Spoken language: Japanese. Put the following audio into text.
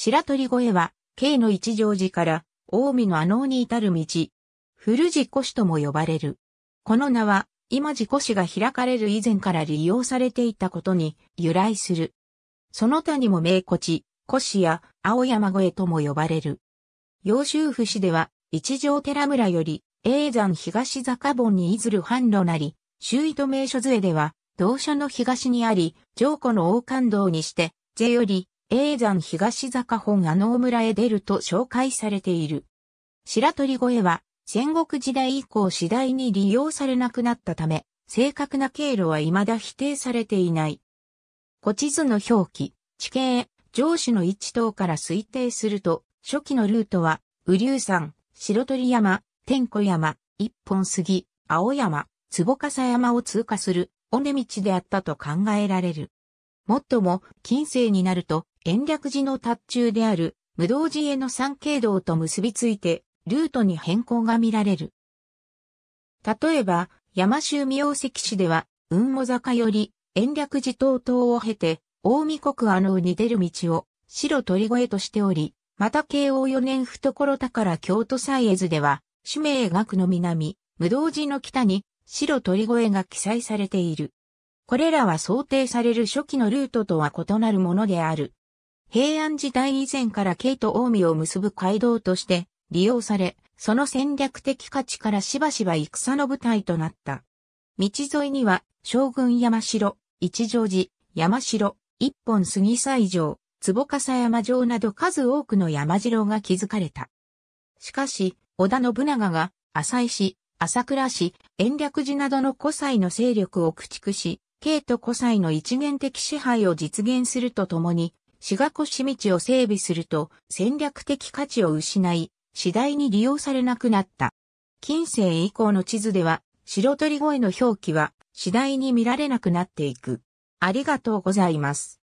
白鳥越は、京の一乗寺から、近江の阿能に至る道。古寺古市とも呼ばれる。この名は、今寺古市が開かれる以前から利用されていたことに由来する。その他にも名古地、古市や青山越えとも呼ばれる。洋州府市では、一条寺村より、永山東坂本にいずる販路なり、周囲と名所杖では、同社の東にあり、上古の王冠道にして、税より、永山東坂本阿能村へ出ると紹介されている。白鳥越は戦国時代以降次第に利用されなくなったため、正確な経路は未だ否定されていない。古地図の表記、地形、上司の位置等から推定すると、初期のルートは、雨竜山、白鳥山、天子山、一本杉、青山、坪笠山を通過する、尾根道であったと考えられる。もっとも、近世になると、延暦寺の達中である、無道寺への参経道と結びついて、ルートに変更が見られる。例えば、山州大石市では、雲母坂より、延暦寺等々を経て、大見国阿能に出る道を、白鳥越としており、また慶応4年懐宝京都祭絵図では、氏名学の南、無道寺の北に、白鳥越が記載されている。これらは想定される初期のルートとは異なるものである。平安時代以前から京都大見を結ぶ街道として利用され、その戦略的価値からしばしば戦の舞台となった。道沿いには、将軍山城、一乗寺、山城、一本杉西城、坪笠山城など数多くの山城が築かれた。しかし、織田信長が、浅井市、朝倉市、延暦寺などの古才の勢力を駆逐し、京都古才の一元的支配を実現するとともに、志賀越道を整備すると戦略的価値を失い、次第に利用されなくなった。近世以降の地図では、白鳥越の表記は次第に見られなくなっていく。ありがとうございます。